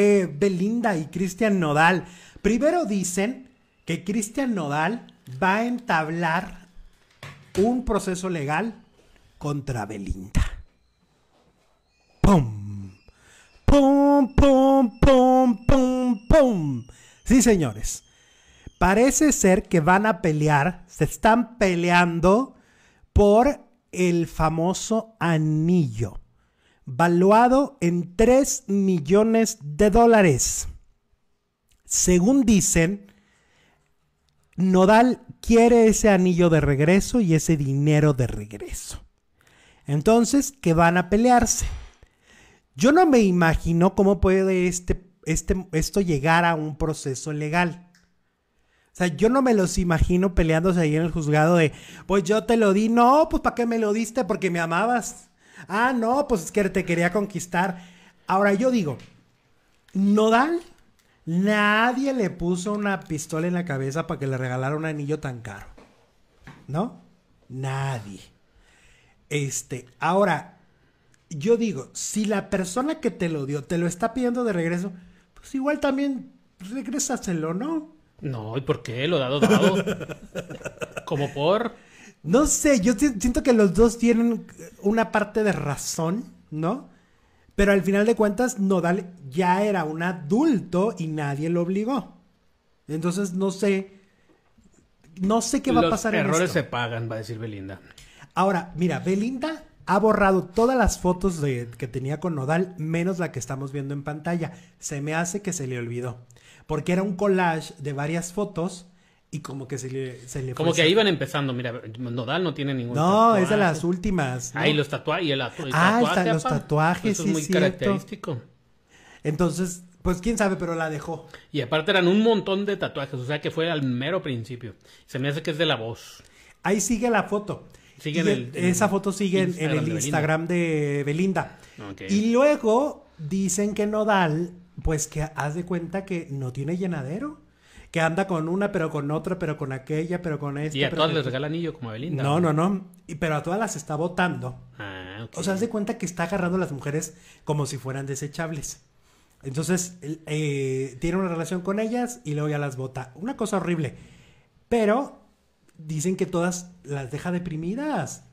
Eh, Belinda y Cristian Nodal. Primero dicen que Cristian Nodal va a entablar un proceso legal contra Belinda. ¡Pum! ¡Pum, pum, pum, pum, pum! Sí, señores. Parece ser que van a pelear, se están peleando por el famoso anillo valuado en 3 millones de dólares. Según dicen, Nodal quiere ese anillo de regreso y ese dinero de regreso. Entonces, que van a pelearse. Yo no me imagino cómo puede este, este, esto llegar a un proceso legal. O sea, yo no me los imagino peleándose ahí en el juzgado de, pues yo te lo di, no, pues ¿para qué me lo diste? Porque me amabas. Ah, no, pues es que te quería conquistar. Ahora yo digo, Nodal, nadie le puso una pistola en la cabeza para que le regalara un anillo tan caro. ¿No? Nadie. Este, ahora, yo digo, si la persona que te lo dio te lo está pidiendo de regreso, pues igual también regrésaselo, ¿no? No, ¿y por qué? Lo dado dado. Como por. No sé, yo siento que los dos tienen una parte de razón, ¿no? Pero al final de cuentas, Nodal ya era un adulto y nadie lo obligó. Entonces, no sé. No sé qué va a pasar en esto. Los errores se pagan, va a decir Belinda. Ahora, mira, Belinda ha borrado todas las fotos de, que tenía con Nodal, menos la que estamos viendo en pantalla. Se me hace que se le olvidó. Porque era un collage de varias fotos y como que se le, se Como que ahí van empezando, mira, Nodal no tiene ningún No, es de las últimas. Ahí los tatuajes y Ah, los tatuajes, Eso es muy característico. Entonces, pues quién sabe, pero la dejó. Y aparte eran un montón de tatuajes, o sea que fue al mero principio. Se me hace que es de la voz. Ahí sigue la foto. Sigue e- esa foto sigue en, el Instagram de Belinda. Y luego dicen que Nodal, pues que haz de cuenta que no tiene llenadero que anda con una, pero con otra, pero con aquella, pero con esta. Y a todas les regala anillo como a Belinda. No, no, no. Y, pero a todas las está votando. Ah, O sea, haz de cuenta que está agarrando a las mujeres como si fueran desechables. Entonces, eh, tiene una relación con ellas y luego ya las vota. Una cosa horrible. Pero dicen que todas las deja deprimidas.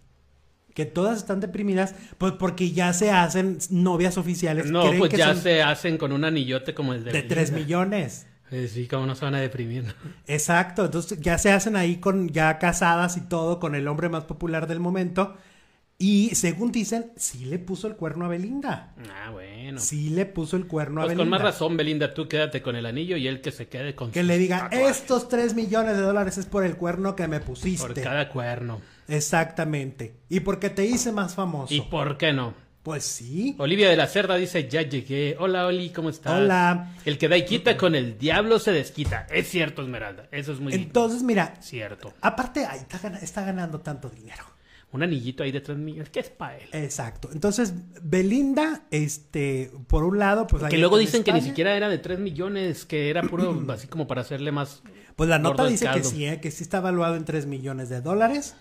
Que todas están deprimidas, pues porque ya se hacen novias oficiales. No, pues ya se hacen con un anillote como el de. De 3 millones. Sí, como no se van a deprimir. Exacto, entonces ya se hacen ahí con ya casadas y todo con el hombre más popular del momento. Y según dicen, sí le puso el cuerno a Belinda. Ah, bueno. Sí le puso el cuerno a pues Belinda. Con más razón, Belinda, tú quédate con el anillo y él que se quede con Que le diga, estos tres millones de dólares es por el cuerno que me pusiste. Por cada cuerno. Exactamente. Y porque te hice más famoso. ¿Y por qué no? Pues sí. Olivia de la Cerda dice, ya llegué. Hola, Oli, ¿cómo estás? Hola. El que da y quita con el diablo se desquita. Es cierto, Esmeralda. Eso es muy... Entonces, mira. Cierto. Aparte, ahí está, ganando tanto dinero. Un anillito ahí de tres millones, que es para él. Exacto. Entonces, Belinda, este, por un lado, pues... Que luego dicen que ni siquiera era de 3 millones, que era puro así como para hacerle más... Pues la nota dice que sí, ¿eh? que sí está evaluado en tres millones de dólares.